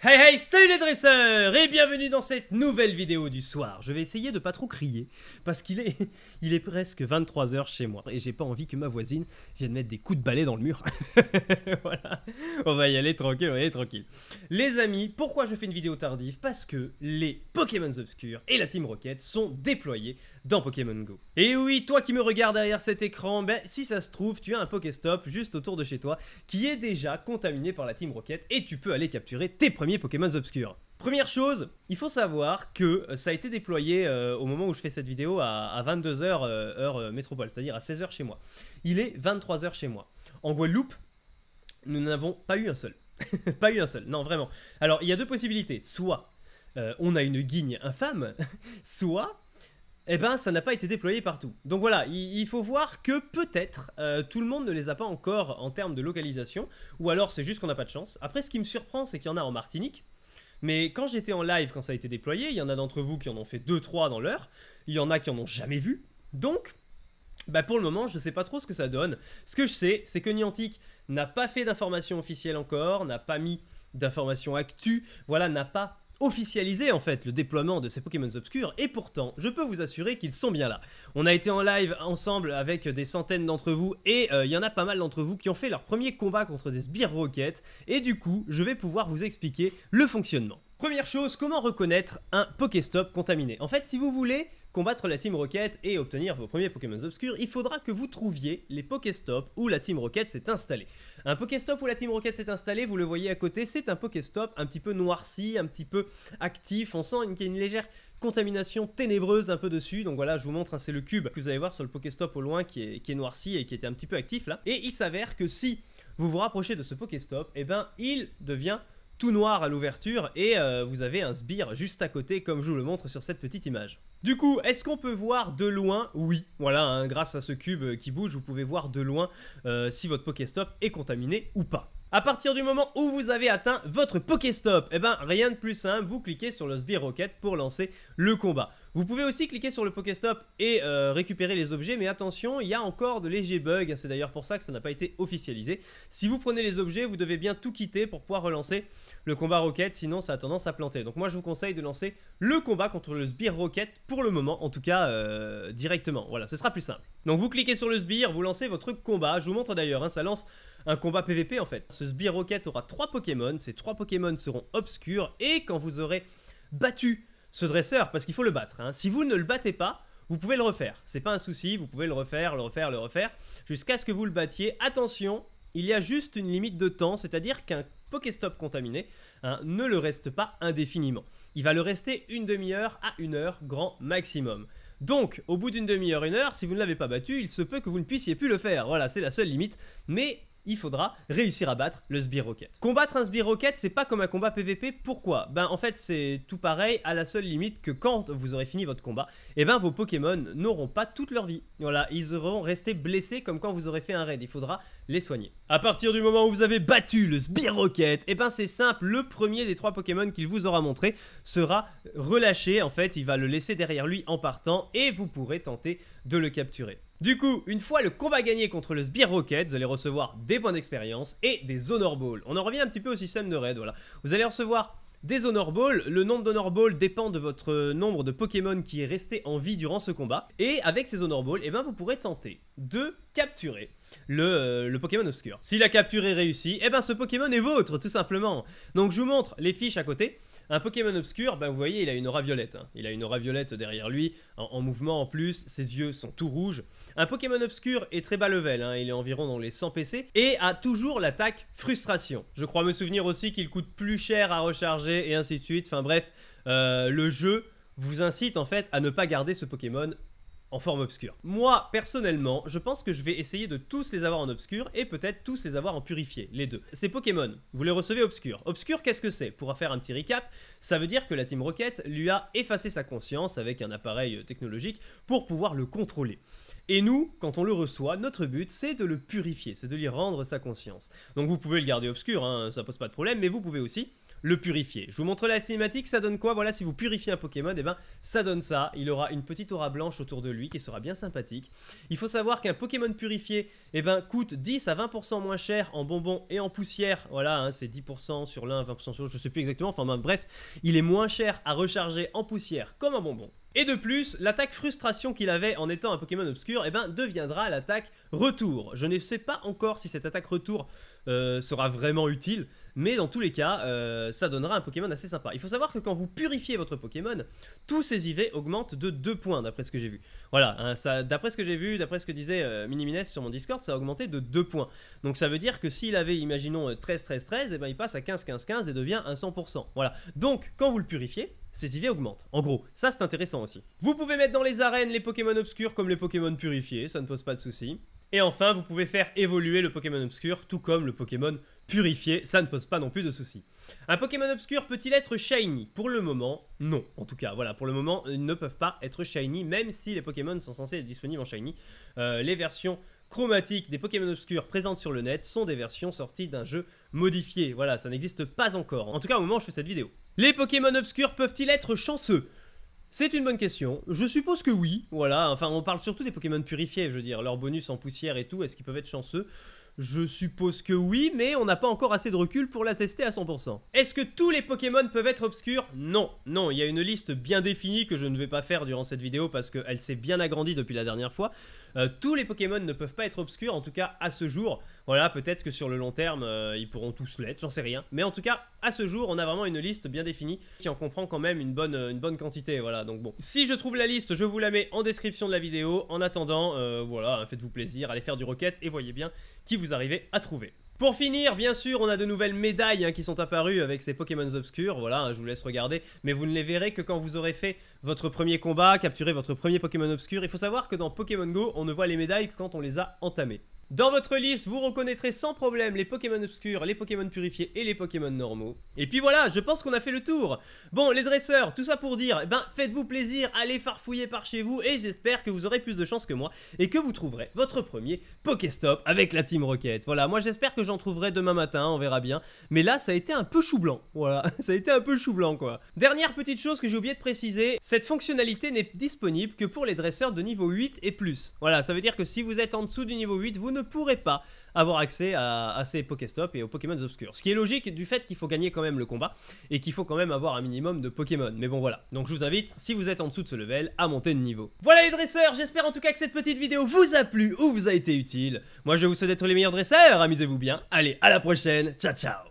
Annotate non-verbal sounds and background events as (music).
Hey hey, salut les dresseurs et bienvenue dans cette nouvelle vidéo du soir. Je vais essayer de pas trop crier parce qu'il est, (laughs) il est presque 23h chez moi et j'ai pas envie que ma voisine vienne mettre des coups de balai dans le mur. (laughs) voilà, on va y aller tranquille, on va y aller tranquille. Les amis, pourquoi je fais une vidéo tardive Parce que les Pokémon obscurs et la Team Rocket sont déployés dans Pokémon Go. Et oui, toi qui me regardes derrière cet écran, ben si ça se trouve, tu as un Pokéstop juste autour de chez toi qui est déjà contaminé par la Team Rocket et tu peux aller capturer tes premiers Pokémon Obscur. Première chose, il faut savoir que euh, ça a été déployé euh, au moment où je fais cette vidéo à, 22h euh, heure métropole, c'est-à-dire à 16h chez moi. Il est 23h chez moi. En Guadeloupe, nous n'avons pas eu un seul. (laughs) pas eu un seul, non vraiment. Alors il y a deux possibilités, soit on a une guigne infâme, (laughs) soit eh ben ça n'a pas été déployé partout. Donc voilà, il, faut voir que peut-être euh, tout le monde ne les a pas encore en termes de localisation, ou alors c'est juste qu'on n'a pas de chance. Après, ce qui me surprend, c'est qu'il y en a en Martinique. Mais quand j'étais en live, quand ça a été déployé, il y en a d'entre vous qui en ont fait 2-3 dans l'heure, il y en a qui en ont jamais vu. Donc, bah pour le moment, je ne sais pas trop ce que ça donne. Ce que je sais, c'est que Niantic n'a pas fait d'informations officielles encore, n'a pas mis d'informations actu, voilà, n'a pas officialiser en fait le déploiement de ces Pokémon obscurs et pourtant je peux vous assurer qu'ils sont bien là. On a été en live ensemble avec des centaines d'entre vous et euh, il y en a pas mal d'entre vous qui ont fait leur premier combat contre des sbires roquettes et du coup je vais pouvoir vous expliquer le fonctionnement. Première chose, comment reconnaître un Pokéstop contaminé En fait, si vous voulez combattre la Team Rocket et obtenir vos premiers Pokémon obscurs, il faudra que vous trouviez les Pokéstops où la Team Rocket s'est installée. Un Pokéstop où la Team Rocket s'est installée, vous le voyez à côté, c'est un Pokéstop un petit peu noirci, un petit peu actif, on sent une, une légère contamination ténébreuse un peu dessus, donc voilà, je vous montre, hein, c'est le cube que vous allez voir sur le Pokéstop au loin qui est, noirci et qui était un petit peu actif là. Et il s'avère que si vous vous rapprochez de ce Pokéstop, et eh ben il devient tout noir à l'ouverture et euh, vous avez un sbire juste à côté comme je vous le montre sur cette petite image. Du coup, est-ce qu'on peut voir de loin Oui, voilà, hein, grâce à ce cube euh, qui bouge, vous pouvez voir de loin euh, si votre Pokéstop est contaminé ou pas. A partir du moment où vous avez atteint votre Pokéstop, eh ben rien de plus simple, vous cliquez sur le sbire Rocket pour lancer le combat. Vous pouvez aussi cliquer sur le Pokéstop et euh, récupérer les objets, mais attention, il y a encore de légers bugs, hein. c'est d'ailleurs pour ça que ça n'a pas été officialisé. Si vous prenez les objets, vous devez bien tout quitter pour pouvoir relancer le combat Rocket, sinon ça a tendance à planter. Donc moi je vous conseille de lancer le combat contre le sbire Rocket pour le moment, en tout cas euh, directement, voilà, ce sera plus simple. Donc vous cliquez sur le sbire, vous lancez votre combat, je vous montre d'ailleurs, hein, ça lance un combat PVP en fait. Ce sbire Rocket aura 3 Pokémon, ces 3 Pokémon seront obscurs et quand vous aurez battu ce dresseur, parce qu'il faut le battre. Hein. Si vous ne le battez pas, vous pouvez le refaire. C'est pas un souci, vous pouvez le refaire, le refaire, le refaire, jusqu'à ce que vous le battiez. Attention, il y a juste une limite de temps, c'est-à-dire qu'un Pokéstop contaminé hein, ne le reste pas indéfiniment. Il va le rester une demi-heure à une heure, grand maximum. Donc, au bout d'une demi-heure, une heure, si vous ne l'avez pas battu, il se peut que vous ne puissiez plus le faire. Voilà, c'est la seule limite. Mais il faudra réussir à battre le sbire Combattre un sbire c'est pas comme un combat PVP, pourquoi Ben en fait c'est tout pareil, à la seule limite que quand vous aurez fini votre combat, eh ben vos Pokémon n'auront pas toute leur vie. Voilà, ils auront resté blessés comme quand vous aurez fait un raid, il faudra les soigner. À partir du moment où vous avez battu le sbire et eh ben c'est simple, le premier des trois Pokémon qu'il vous aura montré sera relâché, en fait il va le laisser derrière lui en partant et vous pourrez tenter de le capturer. Du coup, une fois le combat gagné contre le Spear Rocket, vous allez recevoir des points d'expérience et des Honor Balls. On en revient un petit peu au système de raid, voilà. Vous allez recevoir des Honor Balls, le nombre d'Honor Balls dépend de votre euh, nombre de Pokémon qui est resté en vie durant ce combat. Et avec ces Honor Balls, eh ben, vous pourrez tenter de capturer le, euh, Pokémon obscur. Si la capture est réussie, et eh ben ce Pokémon est vôtre, tout simplement. Donc je vous montre les fiches à côté. Un Pokémon obscur, ben, vous voyez, il a une aura violette. Hein. Il a une aura violette derrière lui, en, mouvement en plus, ses yeux sont tout rouges. Un Pokémon obscur est très bas level, hein, il est environ dans les 100 PC, et a toujours l'attaque frustration. Je crois me souvenir aussi qu'il coûte plus cher à recharger, et ainsi de suite. Enfin bref, euh, le jeu vous incite en fait à ne pas garder ce Pokémon en forme obscure. Moi, personnellement, je pense que je vais essayer de tous les avoir en obscur et peut-être tous les avoir en purifié, les deux. C'est Pokémon, vous les recevez obscurs. Obscur, qu'est-ce que c'est Pour faire un petit recap, ça veut dire que la Team Rocket lui a effacé sa conscience avec un appareil euh, technologique pour pouvoir le contrôler. Et nous, quand on le reçoit, notre but c'est de le purifier, c'est de lui rendre sa conscience. Donc vous pouvez le garder obscur, hein, ça pose pas de problème, mais vous pouvez aussi le purifier. Je vous montre la cinématique, ça donne quoi Voilà, si vous purifiez un Pokémon, eh ben ça donne ça. Il aura une petite aura blanche autour de lui qui sera bien sympathique. Il faut savoir qu'un Pokémon purifié, eh ben coûte 10 à 20% moins cher en bonbons et en poussière. Voilà, hein, c'est 10% sur l'un, 20% sur l'autre, je sais plus exactement. Enfin bref, il est moins cher à recharger en poussière comme un bonbon et de plus, l'attaque frustration qu'il avait en étant un Pokémon obscur, eh ben, deviendra l'attaque retour. Je ne sais pas encore si cette attaque retour euh, sera vraiment utile, mais dans tous les cas, euh, ça donnera un Pokémon assez sympa. Il faut savoir que quand vous purifiez votre Pokémon, tous ses IV augmentent de 2 points, d'après ce que j'ai vu. Voilà, hein, d'après ce que j'ai vu, d'après ce que disait Mini euh, Minimines sur mon Discord, ça a augmenté de 2 points. Donc ça veut dire que s'il avait, imaginons, 13, 13, 13, eh ben, il passe à 15, 15, 15 et devient un 100%. Voilà, donc quand vous le purifiez, ces IV augmentent. En gros, ça c'est intéressant aussi. Vous pouvez mettre dans les arènes les Pokémon obscurs comme les Pokémon purifiés, ça ne pose pas de souci. Et enfin, vous pouvez faire évoluer le Pokémon obscur, tout comme le Pokémon purifié, ça ne pose pas non plus de soucis. Un Pokémon obscur peut-il être shiny Pour le moment, non. En tout cas, voilà, pour le moment, ils ne peuvent pas être shiny, même si les Pokémon sont censés être disponibles en shiny. Euh, les versions chromatiques des Pokémon obscurs présentes sur le net sont des versions sorties d'un jeu modifié. Voilà, ça n'existe pas encore. En tout cas, au moment où je fais cette vidéo. Les Pokémon obscurs peuvent-ils être chanceux c'est une bonne question. Je suppose que oui. Voilà. Enfin, on parle surtout des Pokémon purifiés, je veux dire. Leur bonus en poussière et tout, est-ce qu'ils peuvent être chanceux je suppose que oui, mais on n'a pas encore assez de recul pour la tester à 100%. Est-ce que tous les Pokémon peuvent être obscurs Non, non, il y a une liste bien définie que je ne vais pas faire durant cette vidéo parce qu'elle s'est bien agrandie depuis la dernière fois. Euh, tous les Pokémon ne peuvent pas être obscurs, en tout cas à ce jour. Voilà, peut-être que sur le long terme, euh, ils pourront tous l'être, j'en sais rien. Mais en tout cas, à ce jour, on a vraiment une liste bien définie qui en comprend quand même une bonne, une bonne quantité. Voilà, donc bon. Si je trouve la liste, je vous la mets en description de la vidéo. En attendant, euh, voilà, faites-vous plaisir, allez faire du rocket et voyez bien qui vous arrivez à trouver. Pour finir, bien sûr, on a de nouvelles médailles hein, qui sont apparues avec ces Pokémon obscurs, voilà, hein, je vous laisse regarder, mais vous ne les verrez que quand vous aurez fait votre premier combat, capturé votre premier Pokémon obscur. Il faut savoir que dans Pokémon Go, on ne voit les médailles que quand on les a entamées. Dans votre liste, vous reconnaîtrez sans problème les Pokémon obscurs, les Pokémon purifiés et les Pokémon normaux. Et puis voilà, je pense qu'on a fait le tour. Bon, les dresseurs, tout ça pour dire, eh ben faites-vous plaisir, allez farfouiller par chez vous et j'espère que vous aurez plus de chance que moi et que vous trouverez votre premier Pokéstop avec la Team Rocket. Voilà, moi j'espère que j'en trouverai demain matin, on verra bien. Mais là, ça a été un peu chou blanc. (laughs) Voilà, ça a été un peu chou blanc quoi. Dernière petite chose que j'ai oublié de préciser, cette fonctionnalité n'est disponible que pour les dresseurs de niveau 8 et plus. Voilà, ça veut dire que si vous êtes en dessous du niveau 8, vous ne ne pourrait pas avoir accès à, ces pokestops et aux Pokémon obscurs. Ce qui est logique du fait qu'il faut gagner quand même le combat et qu'il faut quand même avoir un minimum de Pokémon. Mais bon voilà, donc je vous invite, si vous êtes en dessous de ce level, à monter de niveau. Voilà les dresseurs, j'espère en tout cas que cette petite vidéo vous a plu ou vous a été utile. Moi je vous souhaite d'être les meilleurs dresseurs, amusez-vous bien. Allez, à la prochaine, ciao ciao